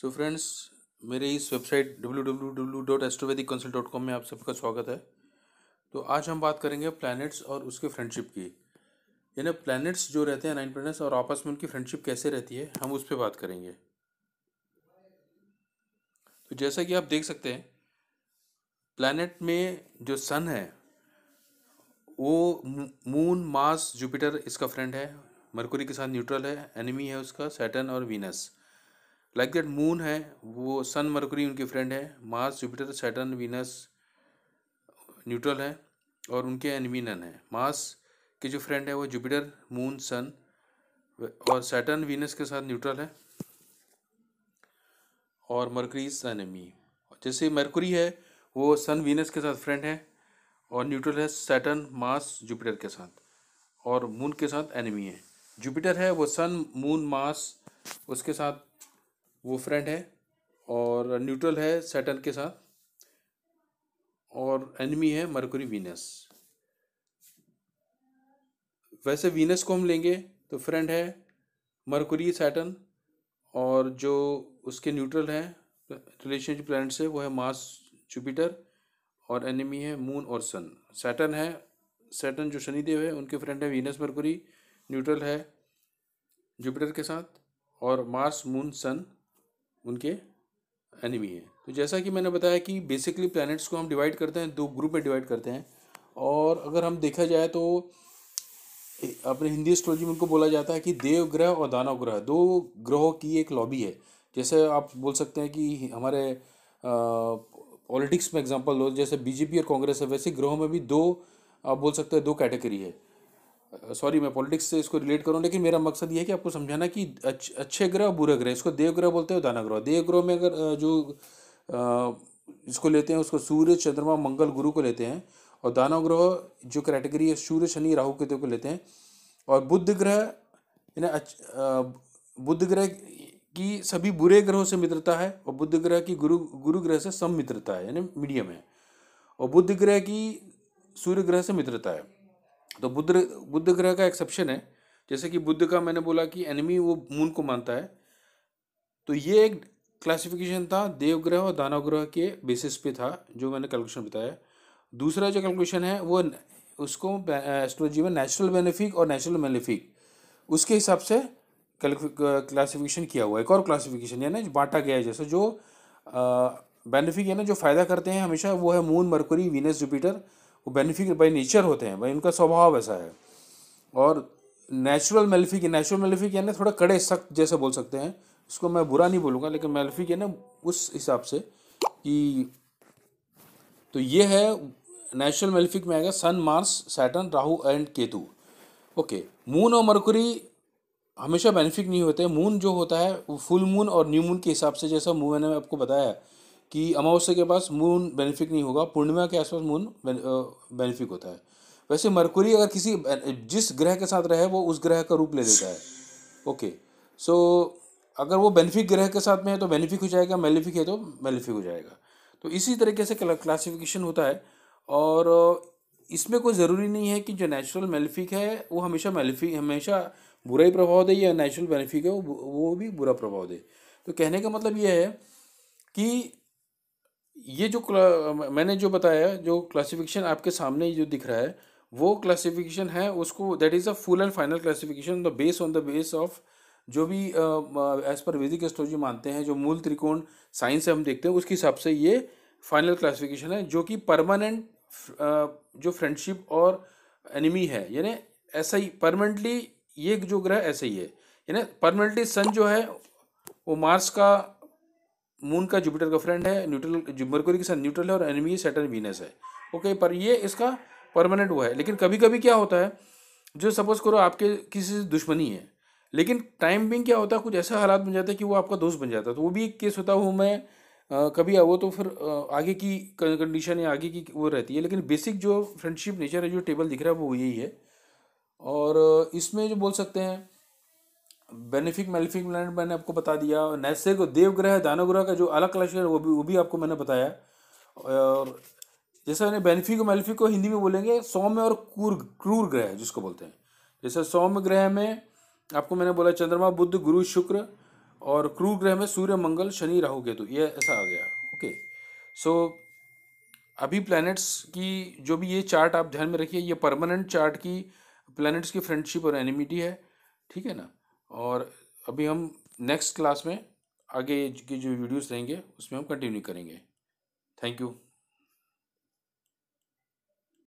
so friends मेरे इस website www.astrovedicconsult.com में आप सबका स्वागत है तो आज हम बात करेंगे प्लैनेट्स और उसके फ्रेंडशिप की यानी प्लैनेट्स जो रहते हैं नाइन प्लैनेट्स और आपस में उनकी फ्रेंडशिप कैसे रहती है हम उस पर बात करेंगे तो जैसा कि आप देख सकते हैं प्लैनेट में जो सन है वो मून मास जुपिटर इसका फ्रेंड है मरकुरी के साथ न्यूट्रल है एनिमी है उसका सैटन और वीनस लाइक दैट मून है वो सन मरकरी उनके फ्रेंड है Mars Jupiter Saturn Venus neutral है और उनके एनिमी नन है मार्स के जो फ्रेंड है वो जुपिटर मून सन और सैटर्न वीनस के साथ न्यूट्रल है और मरकरी सन जैसे मरकरी है वो सन वीनस के साथ फ्रेंड है और न्यूट्रल है सैटर्न मार्स जुपिटर के साथ और मून के साथ एनिमी है जुपिटर है वो सन मून मार्स उसके साथ वो फ्रेंड है और न्यूट्रल है सेटन के साथ और एनिमी है मरकुरी वीनस वैसे वीनस को हम लेंगे तो फ्रेंड है मरकुरी सैटन और जो उसके न्यूट्रल हैं रिलेशनशिप प्लैनेट्स है वो है मार्स जुपिटर और एनिमी है मून और सन सैटन है सैटन जो शनिदेव है उनके फ्रेंड है वीनस मरकुरी न्यूट्रल है जुपिटर के साथ और मार्स मून सन उनके एनिमी हैं तो जैसा कि मैंने बताया कि बेसिकली प्लैनेट्स को हम डिवाइड करते हैं दो ग्रुप में डिवाइड करते हैं और अगर हम देखा जाए तो अपने हिंदी एस्ट्रोलॉजी में उनको बोला जाता है कि देव ग्रह और दानव ग्रह दो ग्रहों की एक लॉबी है जैसे आप बोल सकते हैं कि हमारे पॉलिटिक्स में एग्जांपल लो जैसे बीजेपी और कांग्रेस है वैसे ग्रहों में भी दो आप बोल सकते हैं दो कैटेगरी है सॉरी मैं पॉलिटिक्स से इसको रिलेट करूँ लेकिन मेरा मकसद ये है कि आपको समझाना कि अच्छे ग्रह बुरे ग्रह इसको देव ग्रह बोलते हैं दाना ग्रह देव ग्रह में अगर जो इसको लेते हैं उसको सूर्य चंद्रमा मंगल गुरु को लेते हैं और दानव ग्रह जो कैटेगरी है सूर्य शनि राहु केतु को लेते हैं और बुद्ध ग्रह इन्हें बुद्ध ग्रह की सभी बुरे ग्रहों से मित्रता है और बुद्ध ग्रह की गुरु गुरु ग्रह से सम मित्रता है यानी मीडियम है और बुद्ध ग्रह की सूर्य ग्रह से मित्रता है तो बुद्ध बुद्ध ग्रह का एक्सेप्शन है जैसे कि बुद्ध का मैंने बोला कि एनिमी वो मून को मानता है तो ये एक क्लासिफिकेशन था देवग्रह और दानव ग्रह के बेसिस पे था जो मैंने कैलकुलेशन बताया दूसरा जो कैलकुलेशन है वो उसको एस्ट्रोलॉजी में नेचुरल बेनिफिक और नेचुरल मेनिफिक उसके हिसाब से क्लासिफिकेशन किया हुआ एक और क्लासिफिकेशन यानी बांटा गया है जैसे जो बेनिफिक यानी जो फ़ायदा करते हैं हमेशा वो है मून मरकुरी वीनस जुपिटर वो बेनिफिक बाई नेचर होते हैं भाई उनका स्वभाव ऐसा है और नेचुरल मेलिफिक नेचुरल मेलिफिक यानी थोड़ा कड़े सख्त जैसे बोल सकते हैं इसको मैं बुरा नहीं बोलूँगा लेकिन मेलिफिक है ना उस हिसाब से कि तो ये है नेचुरल मेलिफिक में आएगा sun Mars Saturn Rahu and Ketu okay moon और मरकुरी हमेशा बेनिफिक नहीं होते मून जो होता है वो फुल मून और न्यू मून के हिसाब से जैसा मून मैंने आपको बताया कि अमावस्या के पास मून बेनिफिक नहीं होगा पूर्णिमा के आसपास मून बेनिफिक होता है वैसे मरकुरी अगर किसी जिस ग्रह के साथ रहे वो उस ग्रह का रूप ले लेता है ओके सो अगर वो बेनिफिक ग्रह के साथ में है तो बेनिफिक हो जाएगा मेलिफिक है तो मेलिफिक हो जाएगा तो इसी तरीके से क्लासिफिकेशन होता है और इसमें कोई ज़रूरी नहीं है कि जो नेचुरल मेलिफिक है वो हमेशा मेलिफिक हमेशा बुरा ही प्रभाव दे या नेचुरल बेनिफिक है वो वो भी बुरा प्रभाव दे तो कहने का मतलब ये है कि ये जो मैंने जो बताया जो क्लासिफिकेशन आपके सामने जो दिख रहा है वो क्लासिफिकेशन है उसको that is a full and final classification the base on the base of जो भी एज पर वैदिक एस्ट्रोलॉजी मानते हैं जो मूल त्रिकोण साइंस से हम देखते हैं उसके हिसाब से ये फाइनल क्लासिफिकेशन है जो कि परमानेंट जो फ्रेंडशिप और एनिमी है यानी ऐसा ही परमानेंटली ये जो ग्रह ऐसा ही है यानी परमानेंटली सन जो है वो मार्स का मून का जुपिटर का फ्रेंड है न्यूट्रल मर्कुरी के साथ न्यूट्रल है और एनिमी सेटन वीनस है ओके पर ये इसका परमानेंट हुआ है लेकिन कभी कभी क्या होता है जो सपोज करो आपके किसी से दुश्मनी है लेकिन टाइम बिंग क्या होता है कुछ ऐसा हालात बन जाता है कि वो आपका दोस्त बन जाता है तो वो भी एक केस होता है वो मैं कभी वो तो फिर आगे की कंडीशन या आगे की वो रहती है लेकिन बेसिक जो फ्रेंडशिप नेचर है जो टेबल दिख रहा है वो यही है और इसमें जो बोल सकते हैं बेनिफिक मेलिफिक प्लैनेट मैंने आपको बता दिया नैसे को दानव ग्रह का जो अलग क्लश है वो भी वो भी आपको मैंने बताया और जैसे मैंने बेनिफिक और मेलिफिक को हिंदी में बोलेंगे सौम्य और क्रूर क्रूर ग्रह जिसको बोलते हैं जैसे सौम्य ग्रह में आपको मैंने बोला चंद्रमा बुद्ध गुरु शुक्र और क्रूर ग्रह में सूर्य मंगल शनि राहु केतु ये ऐसा आ गया ओके सो अभी प्लैनेट्स की जो भी ये चार्ट आप ध्यान में रखिए ये परमानेंट चार्ट की प्लैनेट्स की फ्रेंडशिप और एनिमिटी है ठीक है ना और अभी हम नेक्स्ट क्लास में आगे की जो वीडियोस रहेंगे उसमें हम कंटिन्यू करेंगे थैंक यू